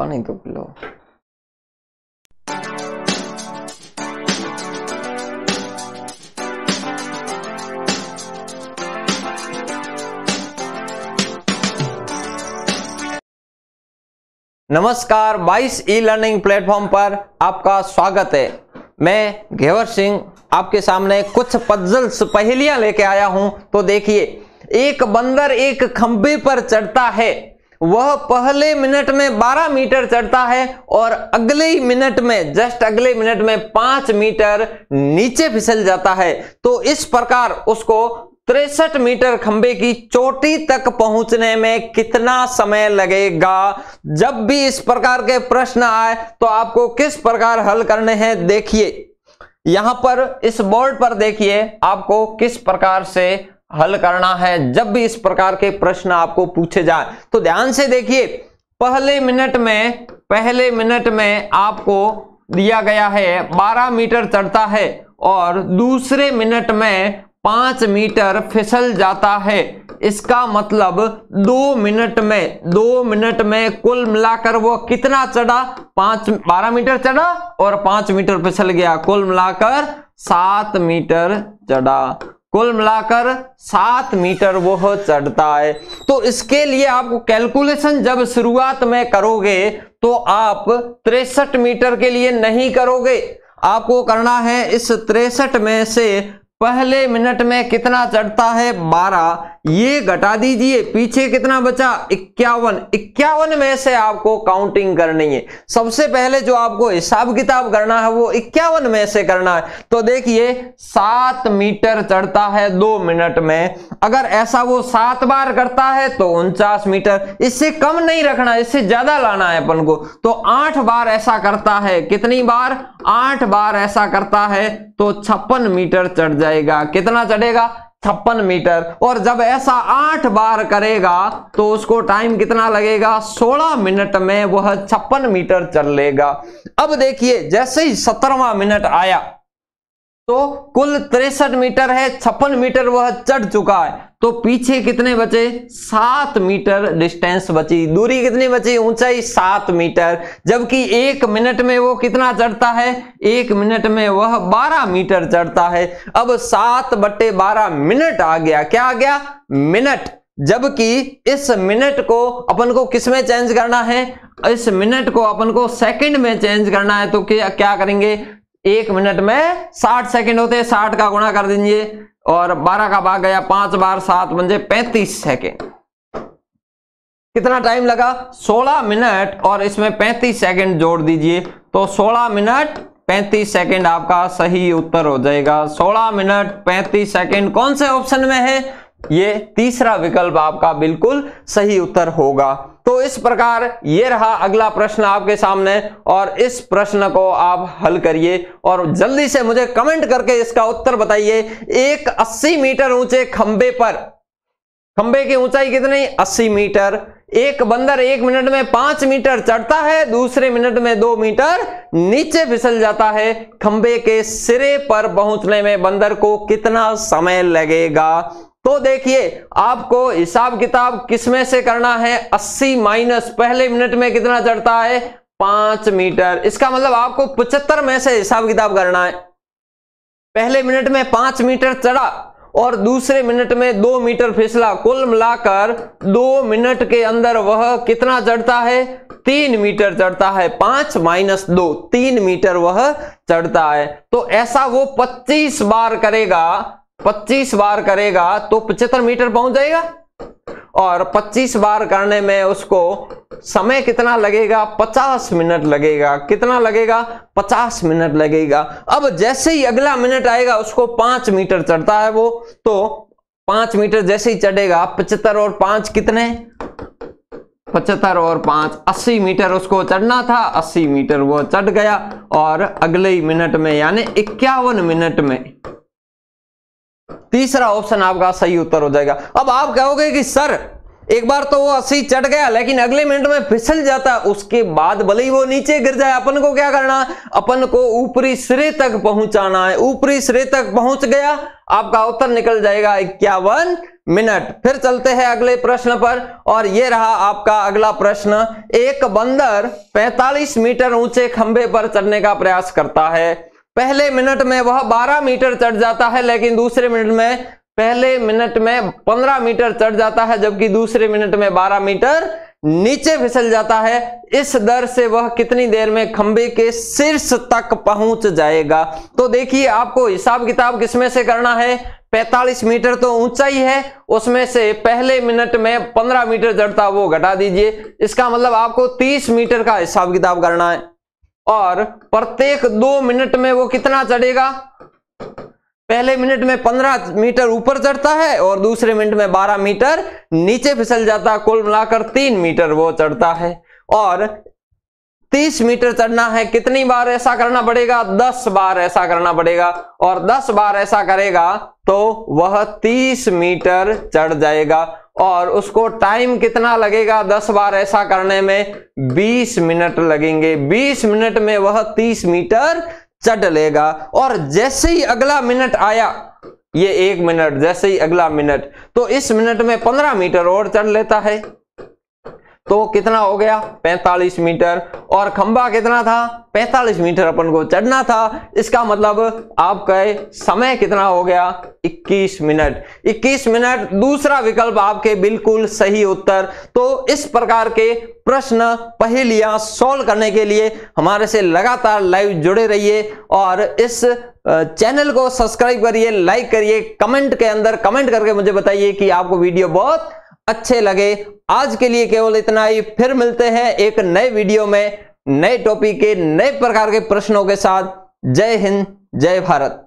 Funny तो नमस्कार 22 e learning platform पर आपका स्वागत है मैं घेवर सिंह आपके सामने कुछ पजल्स पहेलियां लेके आया हूं तो देखिए एक बंदर एक खंबे पर चढ़ता है वह पहले मिनट में 12 मीटर चढ़ता है और अगले मिनट में जस्ट अगले मिनट में 5 मीटर नीचे फिसल जाता है तो इस प्रकार उसको तिरसठ मीटर खंबे की चोटी तक पहुंचने में कितना समय लगेगा जब भी इस प्रकार के प्रश्न आए तो आपको किस प्रकार हल करने हैं देखिए यहां पर इस बोर्ड पर देखिए आपको किस प्रकार से हल करना है जब भी इस प्रकार के प्रश्न आपको पूछे जाए तो ध्यान से देखिए पहले मिनट में पहले मिनट में आपको दिया गया है 12 मीटर चढ़ता है और दूसरे मिनट में पांच मीटर फिसल जाता है इसका मतलब दो मिनट में दो मिनट में कुल मिलाकर वो कितना चढ़ा पांच बारह मीटर चढ़ा और पांच मीटर फिसल गया कुल मिलाकर सात मीटर चढ़ा कुल मिलाकर सात मीटर वह चढ़ता है तो इसके लिए आपको कैलकुलेशन जब शुरुआत में करोगे तो आप तिरसठ मीटर के लिए नहीं करोगे आपको करना है इस तिरसठ में से पहले मिनट में कितना चढ़ता है बारह ये घटा दीजिए पीछे कितना बचा इक्यावन इक्यावन में से आपको काउंटिंग करनी है सबसे पहले जो आपको हिसाब किताब करना है वो इक्यावन में से करना है तो देखिए सात मीटर चढ़ता है दो मिनट में अगर ऐसा वो सात बार करता है तो उनचास मीटर इससे कम नहीं रखना इससे ज्यादा लाना है अपन को तो आठ बार ऐसा करता है कितनी बार आठ बार ऐसा करता है तो छप्पन मीटर चढ़ जाएगा कितना चढ़ेगा छप्पन मीटर और जब ऐसा आठ बार करेगा तो उसको टाइम कितना लगेगा सोलह मिनट में वह छप्पन मीटर चल लेगा अब देखिए जैसे ही सत्रहवा मिनट आया तो कुल तिरसठ मीटर है छप्पन मीटर वह चढ़ चुका है तो पीछे कितने बचे सात मीटर डिस्टेंस बची दूरी कितनी बची ऊंचाई सात मीटर जबकि एक मिनट में वो कितना चढ़ता है एक मिनट में वह बारह मीटर चढ़ता है अब सात बट्टे बारह मिनट आ गया क्या आ गया मिनट जबकि इस मिनट को अपन को किस में चेंज करना है इस मिनट को अपन को सेकंड में चेंज करना है तो क्या क्या करेंगे एक मिनट में साठ सेकंड होते हैं साठ का गुणा कर दीजिए और 12 का भाग गया पांच बार सात बंजे 35 सेकेंड कितना टाइम लगा 16 मिनट और इसमें 35 सेकेंड जोड़ दीजिए तो 16 मिनट 35 सेकेंड आपका सही उत्तर हो जाएगा 16 मिनट 35 सेकेंड कौन से ऑप्शन में है ये तीसरा विकल्प आपका बिल्कुल सही उत्तर होगा तो इस प्रकार ये रहा अगला प्रश्न आपके सामने और इस प्रश्न को आप हल करिए और जल्दी से मुझे कमेंट करके इसका उत्तर बताइए एक 80 मीटर ऊंचे खंबे पर खंबे की ऊंचाई कितनी 80 मीटर एक बंदर एक मिनट में पांच मीटर चढ़ता है दूसरे मिनट में दो मीटर नीचे फिसल जाता है खंबे के सिरे पर पहुंचने में बंदर को कितना समय लगेगा तो देखिए आपको हिसाब किताब किसमें से करना है 80 माइनस पहले मिनट में कितना चढ़ता है पांच मीटर इसका मतलब आपको पचहत्तर में से हिसाब किताब करना है पहले मिनट में पांच मीटर चढ़ा और दूसरे मिनट में दो मीटर फिसला कुल मिलाकर दो मिनट के अंदर वह कितना चढ़ता है तीन मीटर चढ़ता है पांच माइनस दो तीन मीटर वह चढ़ता है तो ऐसा वो पच्चीस बार करेगा 25 बार करेगा तो 75 मीटर पहुंच जाएगा और 25 बार करने में उसको समय कितना लगेगा 50 मिनट लगेगा कितना लगेगा 50 मिनट लगेगा अब जैसे ही अगला मिनट आएगा उसको 5 मीटर चढ़ता है वो तो 5 मीटर जैसे ही चढ़ेगा 75 और 5 कितने पचहत्तर और पांच अस्सी मीटर उसको चढ़ना था अस्सी मीटर वो चढ़ गया और अगले ही मिनट में यानी इक्यावन मिनट में तीसरा ऑप्शन आपका सही उत्तर हो जाएगा अब आप कहोगे कि सर एक बार तो वो अस्सी चढ़ गया लेकिन अगले मिनट में फिसल जाता उसके बाद भले ही वो नीचे गिर जाए अपन को क्या करना अपन को ऊपरी सिरे तक पहुंचाना है ऊपरी सिरे तक पहुंच गया आपका उत्तर निकल जाएगा इक्यावन मिनट फिर चलते हैं अगले प्रश्न पर और ये रहा आपका अगला प्रश्न एक बंदर 45 मीटर ऊंचे खंबे पर चढ़ने का प्रयास करता है पहले मिनट में वह 12 मीटर चढ़ जाता है लेकिन दूसरे मिनट में पहले मिनट में 15 मीटर चढ़ जाता है जबकि दूसरे मिनट में 12 मीटर नीचे फिसल जाता है इस दर से वह कितनी देर में खंबे के शीर्ष तक पहुंच जाएगा तो देखिए आपको हिसाब किताब किसमें से करना है 45 मीटर तो ऊंचाई है उसमें से पहले मिनट में 15 मीटर चढ़ता वो घटा दीजिए इसका मतलब आपको 30 मीटर का हिसाब किताब करना है और प्रत्येक दो मिनट में वो कितना चढ़ेगा पहले मिनट में पंद्रह मीटर ऊपर चढ़ता है और दूसरे मिनट में बारह मीटर नीचे फिसल जाता है कुल मिलाकर तीन मीटर वो चढ़ता है और तीस मीटर चढ़ना है कितनी बार ऐसा करना पड़ेगा दस बार ऐसा करना पड़ेगा और दस बार ऐसा करेगा तो वह तीस मीटर चढ़ जाएगा और उसको टाइम कितना लगेगा दस बार ऐसा करने में बीस मिनट लगेंगे बीस मिनट में वह तीस मीटर चढ़ लेगा और जैसे ही अगला मिनट आया ये एक मिनट जैसे ही अगला मिनट तो इस मिनट में पंद्रह मीटर और चढ़ लेता है तो कितना हो गया 45 मीटर और खंबा कितना था 45 मीटर अपन को चढ़ना था इसका मतलब आपका समय कितना हो गया 21 मिनट 21 मिनट दूसरा विकल्प आपके बिल्कुल सही उत्तर तो इस प्रकार के प्रश्न पहेलियां सॉल्व करने के लिए हमारे से लगातार लाइव जुड़े रहिए और इस चैनल को सब्सक्राइब करिए लाइक करिए कमेंट के अंदर कमेंट करके मुझे बताइए कि आपको वीडियो बहुत अच्छे लगे आज के लिए केवल इतना ही फिर मिलते हैं एक नए वीडियो में नए टॉपिक के नए प्रकार के प्रश्नों के साथ जय हिंद जय भारत